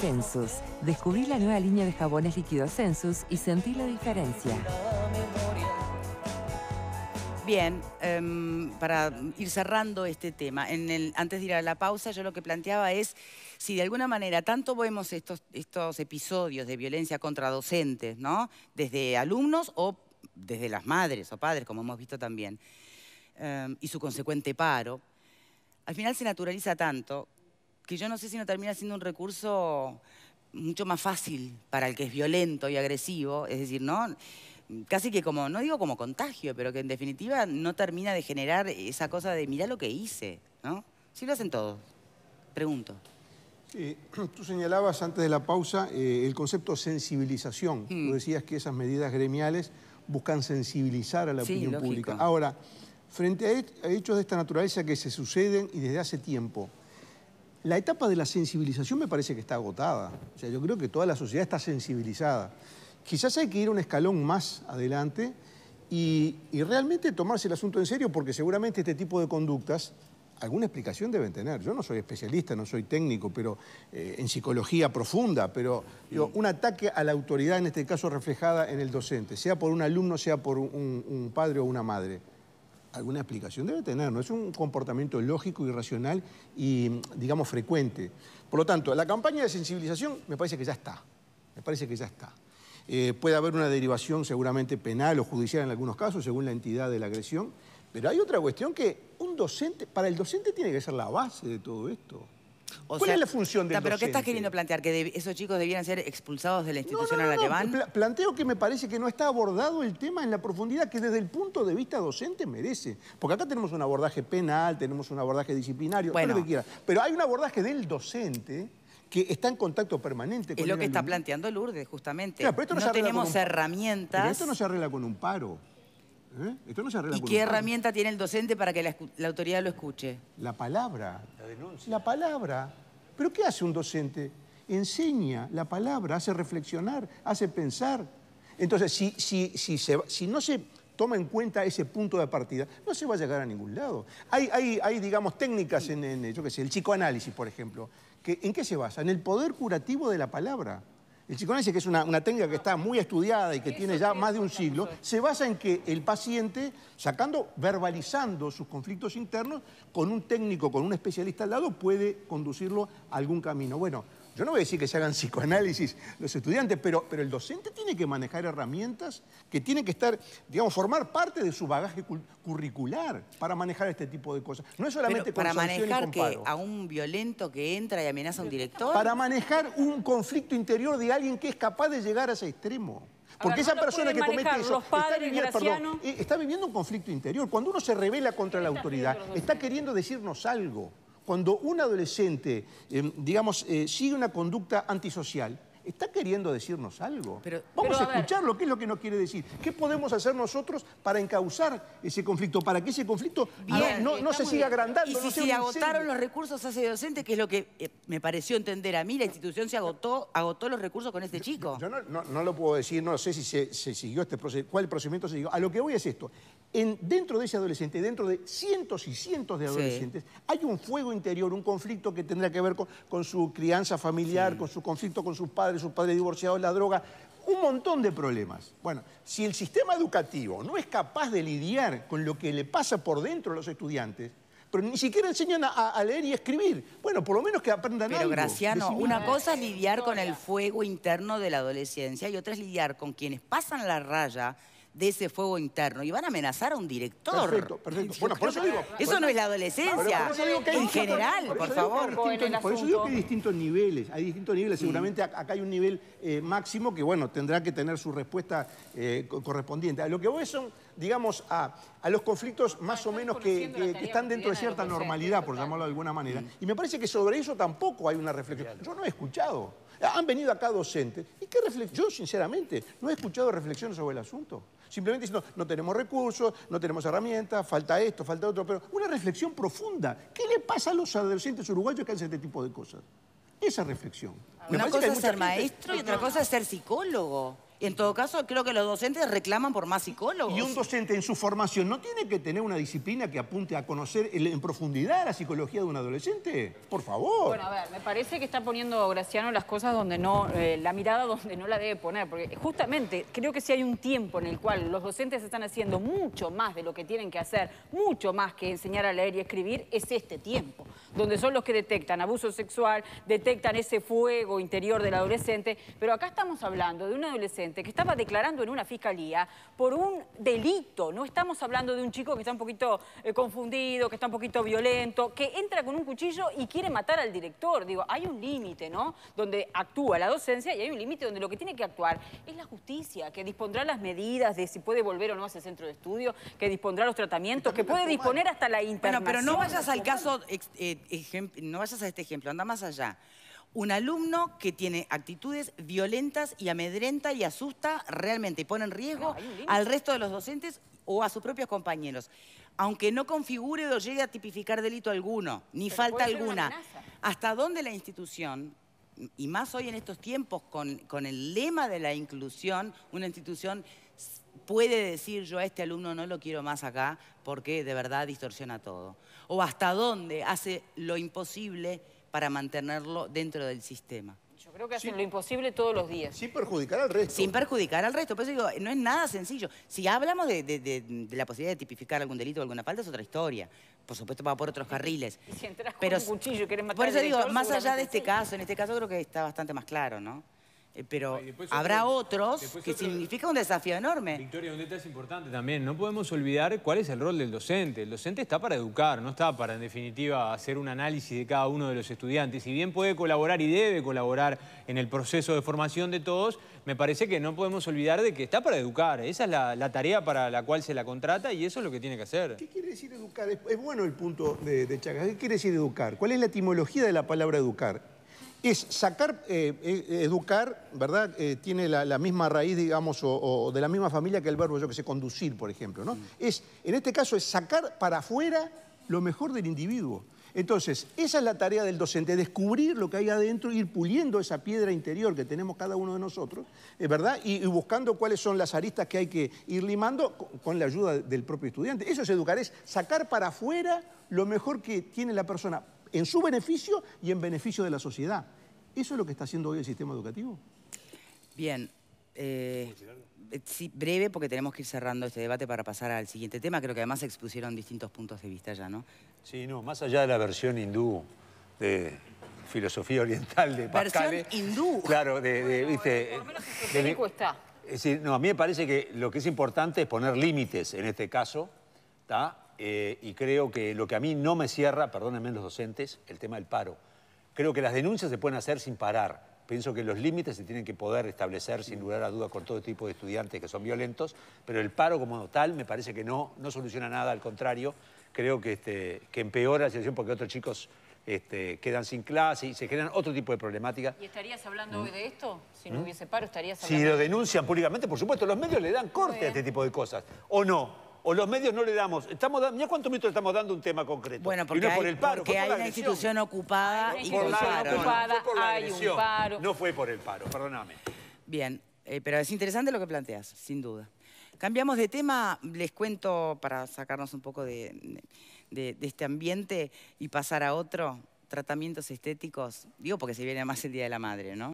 Census. Descubrí la nueva línea de jabones líquidos Census y sentí la diferencia. Bien, em, para ir cerrando este tema, antes de ir a la pausa, yo lo que planteaba es si de alguna manera tanto vemos estos, episodios de violencia contra docentes, ¿no? Desde alumnos o desde las madres o padres, como hemos visto también, em, y su consecuente paro, al final se naturaliza tanto que yo no sé si no termina siendo un recurso mucho más fácil para el que es violento y agresivo, es decir, ¿no? Casi que como, no digo como contagio, pero que en definitiva no termina de generar esa cosa de mirá lo que hice, ¿no? si lo hacen todos, pregunto. tú señalabas antes de la pausa eh, el concepto sensibilización. Tú mm. decías que esas medidas gremiales buscan sensibilizar a la opinión pública. Ahora, frente a hechos de esta naturaleza que se suceden y desde hace tiempo, la etapa de la sensibilización me parece que está agotada. O sea, yo creo que toda la sociedad está sensibilizada. Quizás hay que ir un escalón más adelante y, realmente tomarse el asunto en serio porque seguramente este tipo de conductas alguna explicación deben tener. Yo no soy especialista, no soy técnico, pero eh, en psicología profunda, pero un ataque a la autoridad, en este caso reflejada en el docente, sea por un alumno, sea por un padre o una madre alguna explicación debe tener, ¿no? Es un comportamiento lógico y racional y, digamos, frecuente. Por lo tanto, la campaña de sensibilización me parece que ya está, me parece que ya está. Eh, puede haber una derivación seguramente penal o judicial en algunos casos, según la entidad de la agresión, pero hay otra cuestión que un docente, para el docente tiene que ser la base de todo esto. ¿Cuál es la función del ¿Pero qué estás queriendo plantear? ¿Que esos chicos debieran ser expulsados de la institución a la que van? planteo que me parece que no está abordado el tema en la profundidad que desde el punto de vista docente merece. Porque acá tenemos un abordaje penal, tenemos un abordaje disciplinario, que Pero hay un abordaje del docente que está en contacto permanente con Es lo que está planteando Lourdes, justamente. no, tenemos herramientas... Pero esto no se arregla con un paro. ¿Eh? ¿Y qué herramienta tiene el docente para que la, autoridad lo escuche? La palabra. La denuncia. La palabra. ¿Pero qué hace un docente? Enseña la palabra, hace reflexionar, hace pensar. Entonces, si, no se toma en cuenta ese punto de partida, no se va a llegar a ningún lado. Hay, hay, digamos, técnicas en, en, yo qué sé, el psicoanálisis, por ejemplo. Que, ¿En qué se basa? En el poder curativo de la palabra. El psicoanálisis, que es una, una, técnica que está muy estudiada y que tiene ya más de un siglo, se basa en que el paciente, sacando, verbalizando sus conflictos internos, con un técnico, con un especialista al lado, puede conducirlo a algún camino. Bueno, yo no voy a decir que se hagan psicoanálisis los estudiantes, pero, pero el docente tiene que manejar herramientas que tiene que estar, digamos, formar parte de su bagaje curricular para manejar este tipo de cosas. No es solamente para manejar que a un violento que entra y amenaza a un director. Para manejar un conflicto interior de alguien que es capaz de llegar a ese extremo. Porque esa persona que comete eso está, viviendo, eh, viviendo, un conflicto interior. Cuando uno se revela contra la autoridad, está queriendo decirnos algo cuando un adolescente, em, digamos, eh, sigue una conducta antisocial, está queriendo decirnos algo. Vamos a, escucharlo, ¿qué es lo que nos quiere decir? ¿Qué podemos hacer nosotros para encauzar ese conflicto? Para que ese conflicto no, se siga agrandando. Y si se agotaron los recursos ese docente, que es lo que eh, me pareció entender a mí, la institución se agotó, agotó los recursos con este chico. Yo, no, lo puedo decir, no sé si se, siguió este proceso cuál procedimiento se siguió. A lo que voy es esto. En, dentro de ese adolescente, dentro de cientos y cientos de adolescentes, hay un fuego interior, un conflicto que tendrá que ver con, su crianza familiar, con su conflicto con sus padres su padre divorciado, la droga, un montón de problemas. Bueno, si el sistema educativo no es capaz de lidiar con lo que le pasa por dentro a los estudiantes, pero ni siquiera enseñan a, leer y escribir. Bueno, por lo menos que aprendan algo. Pero Graciano, una cosa es lidiar con el fuego interno de la adolescencia y otra es lidiar con quienes pasan la raya de ese fuego interno y van a amenazar a un director. Perfecto, perfecto. Bueno, por eso digo. Eso no es la adolescencia. en general, por, favor. por eso digo que hay distintos niveles. Hay distintos niveles. Seguramente acá hay un nivel eh, máximo que, bueno, tendrá que tener su respuesta eh, correspondiente. A lo que voy son, digamos, a, los conflictos ah, más o menos que, están dentro de cierta normalidad, por llamarlo de alguna manera. Y me parece que sobre eso tampoco hay una reflexión. Yo no he escuchado. Ah, han venido acá docentes. ¿Y qué reflexión? Yo, sinceramente, no he escuchado reflexiones sobre el asunto simplemente diciendo, no tenemos recursos, no tenemos herramientas, falta esto, falta otro, pero una reflexión profunda. ¿Qué le pasa a los adolescentes uruguayos que hacen este tipo de cosas? Esa reflexión. Una cosa es ser maestro y otra cosa es ser psicólogo en todo caso, creo que los docentes reclaman por más psicólogos. Y un docente en su formación no tiene que tener una disciplina que apunte a conocer en profundidad la psicología de un adolescente. Por favor. Bueno, a ver, me parece que está poniendo Graciano las cosas donde no, eh, la mirada donde no la debe poner, porque justamente creo que si hay un tiempo en el cual los docentes están haciendo mucho más de lo que tienen que hacer, mucho más que enseñar a leer y escribir, es este tiempo donde son los que detectan abuso sexual, detectan ese fuego interior del adolescente, pero acá estamos hablando de un adolescente que estaba declarando en una fiscalía por un delito, no estamos hablando de un chico que está un poquito eh, confundido, que está un poquito violento, que entra con un cuchillo y quiere matar al director, digo, hay un límite, ¿no? Donde actúa la docencia y hay un límite donde lo que tiene que actuar es la justicia, que dispondrá las medidas de si puede volver o no a ese centro de estudio, que dispondrá los tratamientos, que puede disponer hasta la internación. Bueno, pero no vayas al caso eh, no vayas a este ejemplo, anda más allá. Un alumno que tiene actitudes violentas y amedrenta y asusta realmente y pone en riesgo al resto de los docentes o a sus propios compañeros. Aunque no configure o llegue a tipificar delito alguno, ni falta alguna. ¿Hasta dónde la institución y más hoy en estos tiempos con, el lema de la inclusión, una institución puede decir yo a este alumno no lo quiero más acá porque de verdad distorsiona todo? ¿O hasta dónde hace lo imposible para mantenerlo dentro del sistema? Yo creo que hace lo imposible todos los días. Sin perjudicar al resto. Sin perjudicar al resto. Por eso digo, no es nada sencillo. Si hablamos de, la posibilidad de tipificar algún delito o alguna falta, es otra historia. Por supuesto, va por otros carriles. Y si entras con Pero, un cuchillo y quieres matar Por eso digo, más allá de este caso, en este caso creo que está bastante más claro, ¿no? Eh, pero habrá otros que significan significa un desafío enorme. Victoria, un detalle importante también. No podemos olvidar cuál es el rol del docente. El docente está para educar, no está para, en definitiva, hacer un análisis de cada uno de los estudiantes. Si bien puede colaborar y debe colaborar en el proceso de formación de todos, me parece que no podemos olvidar de que está para educar. Esa es la, tarea para la cual se la contrata y eso es lo que tiene que hacer. ¿Qué quiere decir educar? Es, bueno el punto de, de Chagas. ¿Qué quiere decir educar? ¿Cuál es la etimología de la palabra educar? es sacar, eh, eh, educar, ¿verdad? Eh, tiene la, misma raíz, digamos, o, de la misma familia que el verbo, yo que sé, conducir, por ejemplo, ¿no? Mm. Es, en este caso es sacar para afuera lo mejor del individuo. Entonces, esa es la tarea del docente, descubrir lo que hay adentro, ir puliendo esa piedra interior que tenemos cada uno de nosotros, ¿verdad? Y, buscando cuáles son las aristas que hay que ir limando con, con, la ayuda del propio estudiante. Eso es educar, es sacar para afuera lo mejor que tiene la persona en su beneficio y en beneficio de la sociedad. ¿Eso es lo que está haciendo hoy el sistema educativo? Bien. Eh, breve, porque tenemos que ir cerrando este debate para pasar al siguiente tema. Creo que además se expusieron distintos puntos de vista ya, ¿no? Sí, no, más allá de la versión hindú de filosofía oriental de Pascal. Versión eh, hindú. Claro, de, de, por lo menos está. Es decir, no, a mí me parece que lo que es importante es poner límites en este caso, ¿está? Eh, y creo que lo que a mí no me cierra, perdónenme los docentes, el tema del paro. Creo que las denuncias se pueden hacer sin parar. Pienso que los límites se tienen que poder establecer sin lugar a duda con todo tipo de estudiantes que son violentos, pero el paro como tal me parece que no, no soluciona nada, al contrario, creo que, este, empeora la situación porque otros chicos este, quedan sin clase y se generan otro tipo de problemáticas. ¿Y estarías hablando mm. hoy de esto? Si no ¿Mm? hubiese paro, estarías hablando... Si lo denuncian públicamente, por supuesto, los medios le dan corte a este tipo de cosas, ¿o no? o los medios no le damos. Estamos dando, cuántos minutos estamos dando un tema concreto. Bueno, porque, no hay, por el paro, una institución ocupada. y por la, ocupada, no, hay un paro. No fue por el paro, perdóname. Bien, eh, pero es interesante lo que planteas, sin duda. Cambiamos de tema, les cuento para sacarnos un poco de este ambiente y pasar a otro, tratamientos estéticos, digo porque se viene más el Día de la Madre, ¿no?